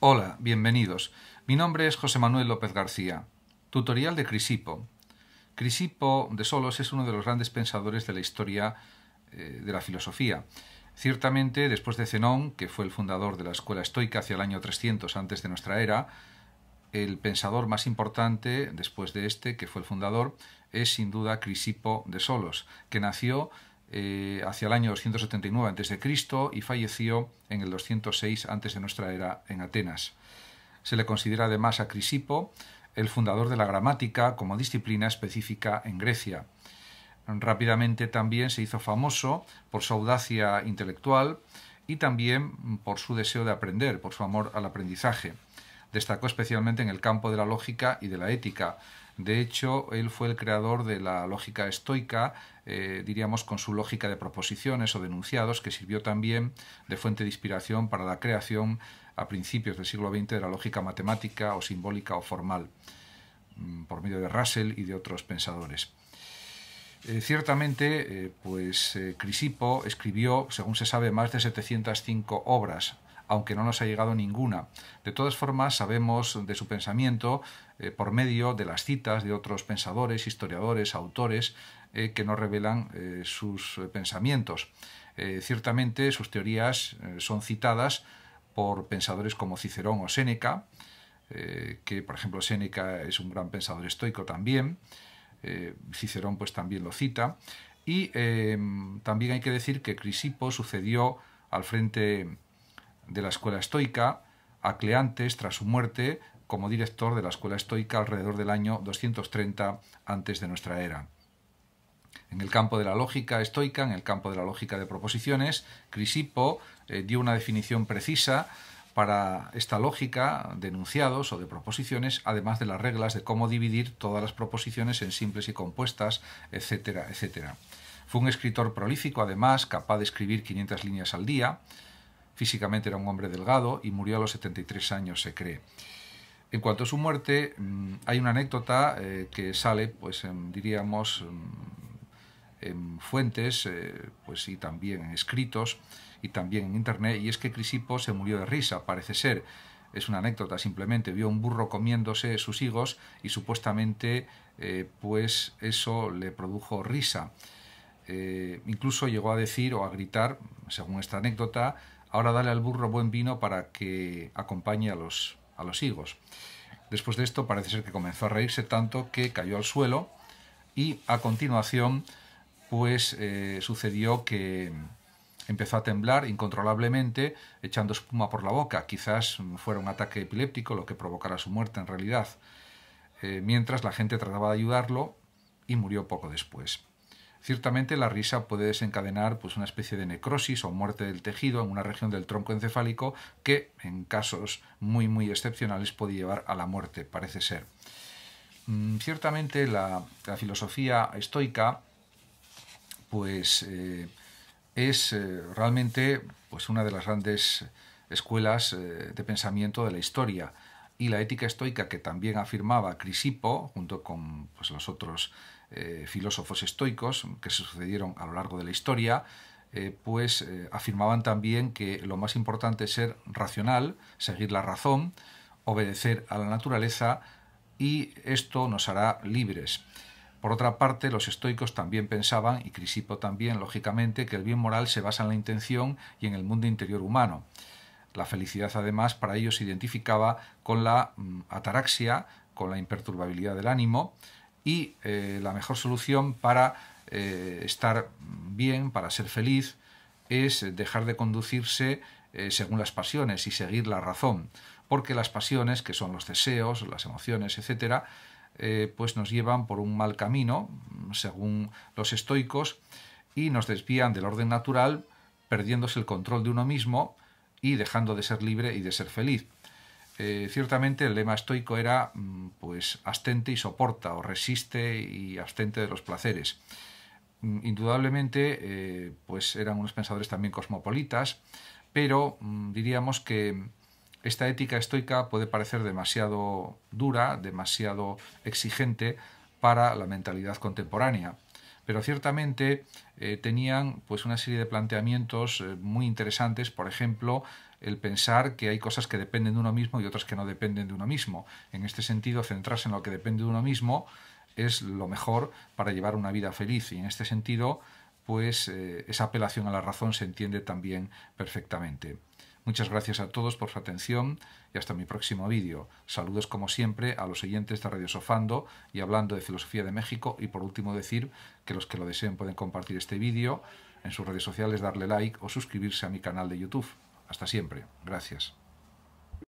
Hola, bienvenidos. Mi nombre es José Manuel López García. Tutorial de Crisipo. Crisipo de Solos es uno de los grandes pensadores de la historia eh, de la filosofía. Ciertamente, después de Zenón, que fue el fundador de la escuela estoica hacia el año 300 antes de nuestra era, el pensador más importante después de este, que fue el fundador, es sin duda Crisipo de Solos, que nació eh, hacia el año 279 a.C. y falleció en el 206 antes de nuestra era en Atenas. Se le considera además a Crisipo el fundador de la gramática como disciplina específica en Grecia. Rápidamente también se hizo famoso por su audacia intelectual y también por su deseo de aprender, por su amor al aprendizaje. Destacó especialmente en el campo de la lógica y de la ética, de hecho, él fue el creador de la lógica estoica, eh, diríamos con su lógica de proposiciones o denunciados, que sirvió también de fuente de inspiración para la creación a principios del siglo XX de la lógica matemática o simbólica o formal, mm, por medio de Russell y de otros pensadores. Eh, ciertamente, eh, pues Crisipo escribió, según se sabe, más de 705 obras, aunque no nos ha llegado ninguna. De todas formas, sabemos de su pensamiento eh, por medio de las citas de otros pensadores, historiadores, autores, eh, que nos revelan eh, sus pensamientos. ciertamente, sus teorías son citadas por pensadores como Cicerón o Séneca, que por ejemplo Séneca es un gran pensador estoico también, Cicerón pues también lo cita, y también hay que decir que Crisipo sucedió al frente de la escuela estoica a Cleantes tras su muerte como director de la escuela estoica alrededor del año 230 antes de nuestra era. En el campo de la lógica estoica, en el campo de la lógica de proposiciones, Crisipo eh, dio una definición precisa para esta lógica de enunciados o de proposiciones, además de las reglas de cómo dividir todas las proposiciones en simples y compuestas, etcétera, etcétera. Fue un escritor prolífico, además, capaz de escribir 500 líneas al día, Físicamente era un hombre delgado y murió a los 73 años, se cree. En cuanto a su muerte, mm, hay una anécdota eh, que sale, pues em, diríamos, mm, en fuentes eh, pues, y también en escritos y también en internet, y es que Crisipo se murió de risa, parece ser. Es una anécdota, simplemente vio un burro comiéndose sus higos y supuestamente eh, pues eso le produjo risa. incluso llegó a decir o a gritar, según esta anécdota, Ahora dale al burro buen vino para que acompañe a los, a higos. Después de esto parece ser que comenzó a reírse tanto que cayó al suelo y a continuación pues eh, sucedió que empezó a temblar incontrolablemente echando espuma por la boca. Quizás fuera un ataque epiléptico lo que provocara su muerte en realidad. Eh, mientras la gente trataba de ayudarlo y murió poco después. Ciertamente la risa puede desencadenar pues, una especie de necrosis o muerte del tejido en una región del tronco encefálico que en casos muy muy excepcionales puede llevar a la muerte, parece ser. Mm, ciertamente la, filosofía estoica pues, eh, es eh, realmente pues, una de las grandes escuelas eh, de pensamiento de la historia y la ética estoica que también afirmaba Crisipo junto con pues, los otros eh, filósofos estoicos que se sucedieron a lo largo de la historia, eh, pues eh, afirmaban también que lo más importante es ser racional, seguir la razón, obedecer a la naturaleza y esto nos hará libres. Por otra parte, los estoicos también pensaban, y Crisipo también, lógicamente, que el bien moral se basa en la intención y en el mundo interior humano. La felicidad, además, para ellos se identificaba con la mm, ataraxia, con la imperturbabilidad del ánimo, y eh, la mejor solución para eh, estar bien, para ser feliz, es dejar de conducirse eh, según las pasiones y seguir la razón, porque las pasiones, que son los deseos, las emociones, etc., pues nos llevan por un mal camino, según los estoicos, y nos desvían del orden natural, perdiéndose el control de uno mismo y dejando de ser libre y de ser feliz. Eh, ciertamente el lema estoico era mm, pues abstente y soporta o resiste y abstente de los placeres. Mm, indudablemente eh, pues eran unos pensadores también cosmopolitas, pero mm, diríamos que esta ética estoica puede parecer demasiado dura, demasiado exigente para la mentalidad contemporánea pero ciertamente eh, tenían pues una serie de planteamientos eh, muy interesantes, por ejemplo, el pensar que hay cosas que dependen de uno mismo y otras que no dependen de uno mismo. En este sentido, centrarse en lo que depende de uno mismo es lo mejor para llevar una vida feliz y en este sentido, pues eh, esa apelación a la razón se entiende también perfectamente. Muchas gracias a todos por su atención y hasta mi próximo vídeo. Saludos como siempre a los oyentes de Radio Sofando y hablando de filosofía de México y por último decir que los que lo deseen pueden compartir este vídeo en sus redes sociales, darle like o suscribirse a mi canal de YouTube. Hasta siempre. Gracias.